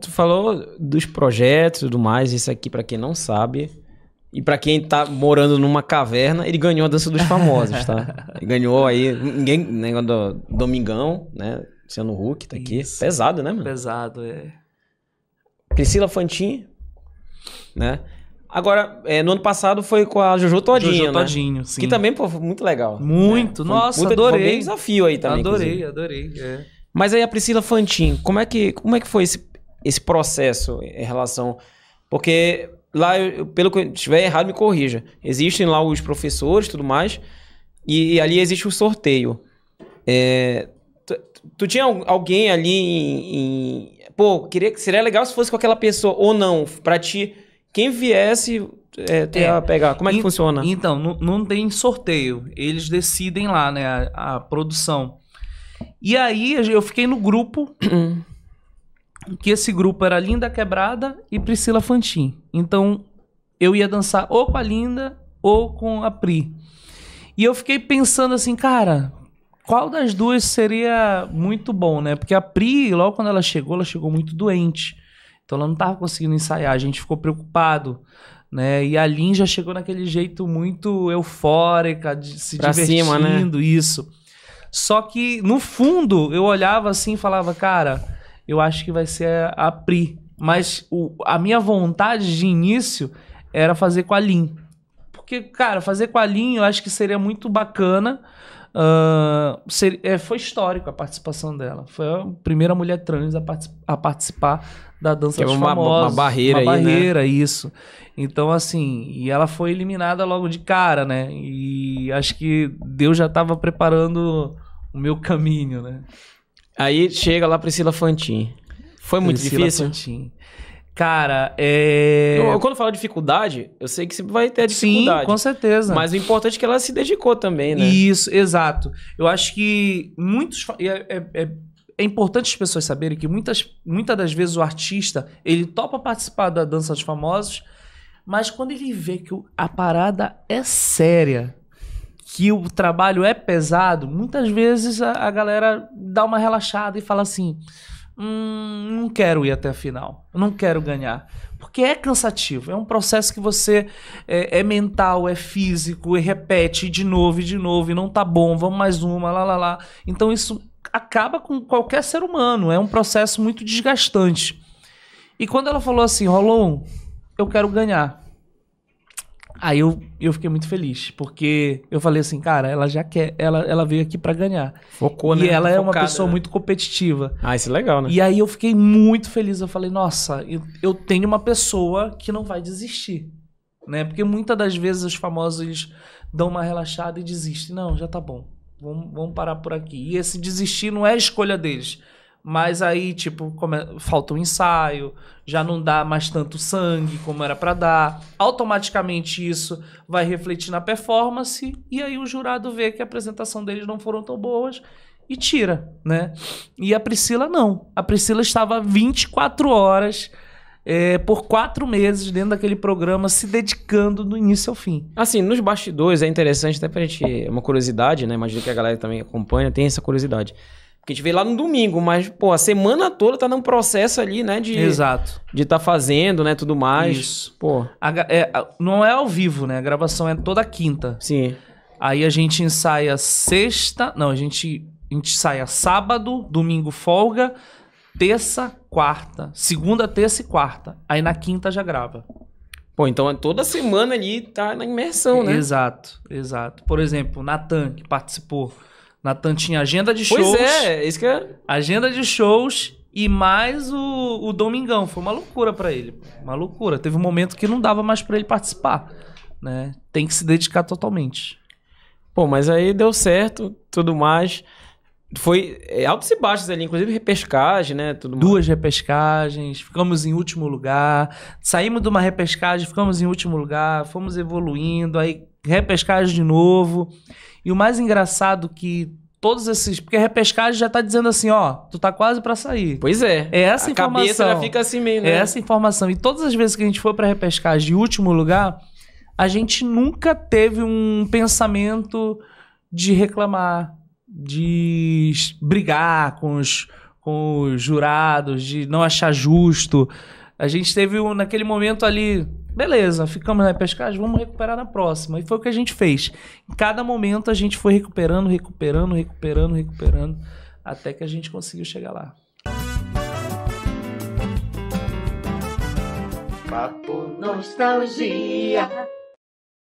Tu falou dos projetos e tudo mais, isso aqui para quem não sabe. E para quem tá morando numa caverna, ele ganhou a dança dos famosos, tá? Ele ganhou aí, ninguém, negócio do Domingão, né? Sendo Huck tá aqui. Isso. Pesado, né, mano? Pesado, é. Priscila Fantin, né? Agora, é, no ano passado foi com a Jojo Todinho, Jojo né? Todinho, sim. Que também, pô, foi muito legal. Muito, né? nossa, muito, adorei. Foi desafio aí também. Adorei, inclusive. adorei, é. Mas aí a Priscila Fantin, como é que, como é que foi esse esse processo em relação. Porque lá, pelo que estiver errado, me corrija. Existem lá os professores e tudo mais, e, e, ali existe o sorteio. É, tu, tu, tinha alguém ali em, em. pô, queria, seria legal se fosse com aquela pessoa, ou não, pra ti. Quem viesse é, ter é, a pegar? Como é que in, funciona? Então, não, não tem sorteio. Eles decidem lá, né, a, a produção. E aí eu fiquei no grupo que esse grupo era Linda Quebrada e Priscila Fantin. Então eu ia dançar ou com a Linda ou com a Pri. E eu fiquei pensando assim, cara, qual das duas seria muito bom, né? Porque a Pri, logo quando ela chegou, ela chegou muito doente. Então ela não estava conseguindo ensaiar, a gente ficou preocupado. Né? E a Lin já chegou naquele jeito muito eufórica, de, se pra divertindo, cima, né? isso. Só que, no fundo, eu olhava assim e falava, cara, eu acho que vai ser a Pri. Mas o, a minha vontade de início era fazer com a Lin. Porque, cara, fazer com a Lin eu acho que seria muito bacana. Uh, ser, é, foi histórico a participação dela. Foi a primeira mulher trans a, partic a participar da dança que dos é uma, famosos. Uma barreira uma aí, né? barreira, né? isso. Então, assim, e ela foi eliminada logo de cara, né? E acho que Deus já estava preparando o meu caminho, né? Aí chega lá Priscila Fantin. Foi muito Priscila difícil? Fantin. Cara, é. Eu, quando eu falo dificuldade, eu sei que sempre vai ter dificuldade. Sim, com certeza. Mas o importante é que ela se dedicou também, né? Isso, exato. Eu acho que muitos. É, é, é, é importante as pessoas saberem que muitas, muitas das vezes o artista ele topa participar da dança dos famosos, mas quando ele vê que a parada é séria, que o trabalho é pesado, muitas vezes a, a galera dá uma relaxada e fala assim: hum, não quero ir até a final, não quero ganhar. Porque é cansativo, é um processo que você é, é mental, é físico, e repete de novo e de novo, e não tá bom, vamos mais uma, lá lá lá. Então isso acaba com qualquer ser humano, é um processo muito desgastante. E quando ela falou assim, Rolon, eu quero ganhar. Aí eu, eu fiquei muito feliz, porque eu falei assim, cara, ela já quer, ela, ela veio aqui para ganhar. Focou, né? E ela Focada, é uma pessoa né? muito competitiva. Ah, isso é legal, né? E aí eu fiquei muito feliz, eu falei, nossa, eu, eu tenho uma pessoa que não vai desistir, né? Porque muitas das vezes os famosos dão uma relaxada e desistem. Não, já tá bom, vamos, vamos parar por aqui. E esse desistir não é escolha deles, mas aí, tipo, falta um ensaio, já não dá mais tanto sangue como era para dar. Automaticamente isso vai refletir na performance e aí o jurado vê que a apresentação deles não foram tão boas e tira, né? E a Priscila não. A Priscila estava 24 horas é, por quatro meses dentro daquele programa, se dedicando do início ao fim. Assim, nos bastidores é interessante, até pra gente. É uma curiosidade, né? Imagino que a galera também acompanha, tem essa curiosidade. Porque a gente veio lá no domingo, mas, pô, a semana toda tá num processo ali, né? De, Exato. De tá fazendo, né? Tudo mais. Isso. Pô. A, é, a, não é ao vivo, né? A gravação é toda quinta. Sim. Aí a gente ensaia sexta. Não, a gente, a gente ensaia sábado, domingo folga, terça, quarta. Segunda, terça e quarta. Aí na quinta já grava. Pô, então é toda semana ali tá na imersão, né? Exato, exato. Por exemplo, Natan, que participou Natan tinha agenda de shows. Pois é, é, isso que é. Agenda de shows e mais o, o Domingão. Foi uma loucura para ele. Uma loucura. Teve um momento que não dava mais para ele participar. Né? Tem que se dedicar totalmente. Pô, mas aí deu certo, tudo mais. Foi é, altos e baixos ali, inclusive repescagem, né? Tudo Duas mais. repescagens, ficamos em último lugar. Saímos de uma repescagem, ficamos em último lugar, fomos evoluindo, aí repescagem de novo. E o mais engraçado que todos esses. Porque a repescagem já tá dizendo assim, ó, tu tá quase para sair. Pois é. É essa a informação. Cabeça já fica assim meio, é né? É essa informação. E todas as vezes que a gente foi pra repescagem de último lugar, a gente nunca teve um pensamento de reclamar, de brigar com os, com os jurados, de não achar justo. A gente teve um, naquele momento ali Beleza, ficamos na pescagem, ah, vamos recuperar na próxima. E foi o que a gente fez. Em cada momento a gente foi recuperando, recuperando, recuperando, recuperando, até que a gente conseguiu chegar lá. Papo Nostalgia.